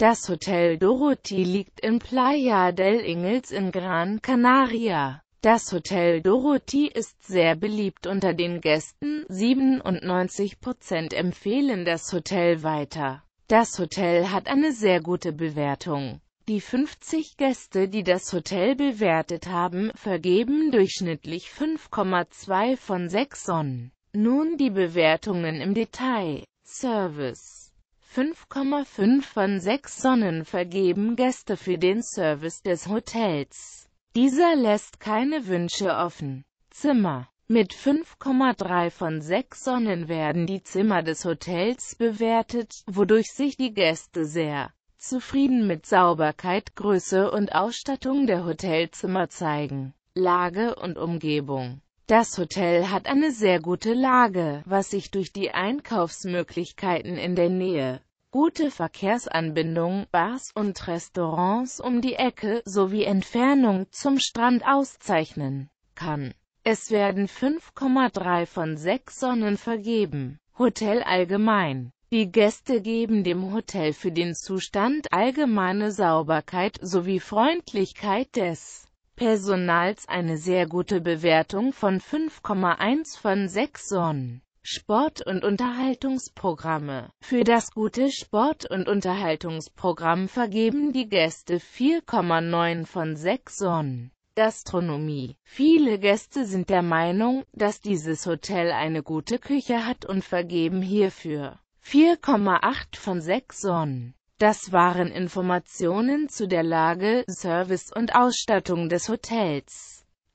Das Hotel Dorothy liegt in Playa del Ingles in Gran Canaria. Das Hotel Dorothy ist sehr beliebt unter den Gästen, 97% empfehlen das Hotel weiter. Das Hotel hat eine sehr gute Bewertung. Die 50 Gäste, die das Hotel bewertet haben, vergeben durchschnittlich 5,2 von 6 Sonnen. Nun die Bewertungen im Detail. Service 5,5 von 6 Sonnen vergeben Gäste für den Service des Hotels. Dieser lässt keine Wünsche offen. Zimmer mit 5,3 von 6 Sonnen werden die Zimmer des Hotels bewertet, wodurch sich die Gäste sehr zufrieden mit Sauberkeit, Größe und Ausstattung der Hotelzimmer zeigen. Lage und Umgebung Das Hotel hat eine sehr gute Lage, was sich durch die Einkaufsmöglichkeiten in der Nähe gute Verkehrsanbindung, Bars und Restaurants um die Ecke sowie Entfernung zum Strand auszeichnen kann. Es werden 5,3 von 6 Sonnen vergeben. Hotel allgemein. Die Gäste geben dem Hotel für den Zustand allgemeine Sauberkeit sowie Freundlichkeit des Personals eine sehr gute Bewertung von 5,1 von 6 Sonnen. Sport- und Unterhaltungsprogramme. Für das gute Sport- und Unterhaltungsprogramm vergeben die Gäste 4,9 von 6 Sonnen. Gastronomie. Viele Gäste sind der Meinung, dass dieses Hotel eine gute Küche hat und vergeben hierfür 4,8 von 6 Sonnen. Das waren Informationen zu der Lage, Service und Ausstattung des Hotels.